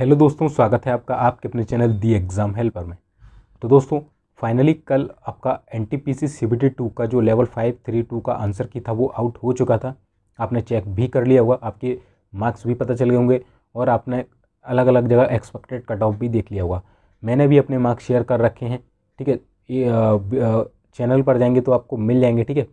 hello दोस्तों स्वागत है आपका आपके अपने चैनल दी एग्ज़ाम हेल्पर में तो दोस्तों फाइनली कल आपका N T P C C B T two का जो लेवल फाइव थ्री टू का आंसर की था वो आउट हो चुका था आपने चेक भी कर लिया होगा आपके मार्क्स भी पता चले होंगे और आपने अलग अलग जगह एक्सपेक्टेड कट ऑफ भी देख लिया होगा मैंने भी अपने मार्क्स शेयर कर रखे हैं ठीक है ये चैनल पर जाएंगे तो आपको मिल जाएंगे ठीक है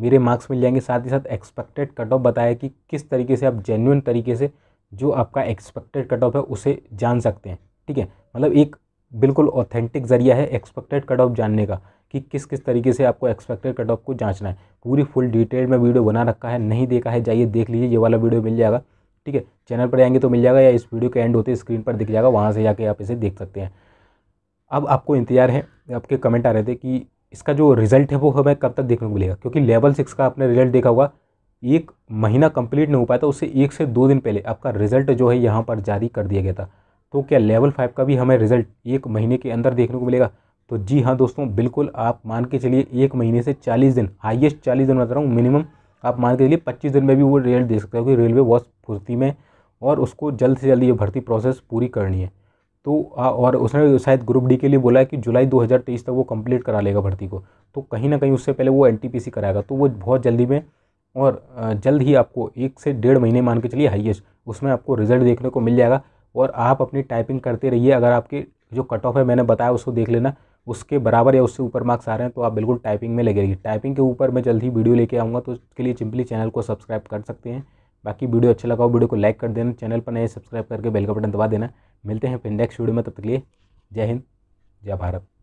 मेरे मार्क्स मिल जाएंगे साथ ही साथ एक्सपेक्टेड कट ऑफ बताया कि किस तरीके से आप जेन्यून तरीके से जो आपका एक्सपेक्टेड कट ऑफ है उसे जान सकते हैं ठीक है मतलब एक बिल्कुल ऑथेंटिक जरिया है एक्सपेक्टेड कट ऑफ जानने का कि किस किस तरीके से आपको एक्सपेक्टेड कट ऑफ को जांचना है पूरी फुल डिटेल में वीडियो बना रखा है नहीं देखा है जाइए देख लीजिए ये वाला वीडियो मिल जाएगा ठीक है चैनल पर जाएंगे तो मिल जाएगा या इस वीडियो के एंड होते स्क्रीन पर दिख जाएगा वहाँ से जाके आप इसे देख सकते हैं अब आपको इंतजार है आपके कमेंट आ रहे थे कि इसका जो रिजल्ट है वो हमें कब तक देखने को मिलेगा क्योंकि लेवल सिक्स का आपने रिजल्ट देखा होगा एक महीना कंप्लीट नहीं हो पाया था उससे एक से दो दिन पहले आपका रिजल्ट जो है यहाँ पर जारी कर दिया गया था तो क्या लेवल फाइव का भी हमें रिजल्ट एक महीने के अंदर देखने को मिलेगा तो जी हाँ दोस्तों बिल्कुल आप मान के चलिए एक महीने से चालीस दिन हाइएस्ट चालीस दिन बता रहा हूँ मिनिमम आप मान के चलिए पच्चीस दिन में भी वो रिजल्ट देख सकते हो कि रेलवे बहुत फुर्ती में और उसको जल्द से जल्द ये भर्ती प्रोसेस पूरी करनी है तो आ, और उसने शायद ग्रुप डी के लिए बोला है कि जुलाई 2023 तक वो कंप्लीट करा लेगा भर्ती को तो कहीं ना कहीं उससे पहले वो एनटीपीसी कराएगा तो वो बहुत जल्दी में और जल्द ही आपको एक से डेढ़ महीने मान के चलिए हाईएस्ट उसमें आपको रिजल्ट देखने को मिल जाएगा और आप अपनी टाइपिंग करते रहिए अगर आपके जो कट ऑफ है मैंने बताया उसको देख लेना उसके बराबर या उससे ऊपर मार्क्स आ रहे हैं तो आप बिल्कुल टाइपिंग में लगे रहिए टाइपिंग के ऊपर मैं जल्द ही वीडियो लेके आऊँगा तो उसके लिए सिंपली चैनल को सब्सक्राइब कर सकते हैं बाकी वीडियो अच्छा लगा हो वीडियो को लाइक कर देना चैनल पर नए सब्सक्राइब करके बेल का बटन दबा देना मिलते हैं फिर नेक्स्ट वीडियो में तब तक लिए जय हिंद जय भारत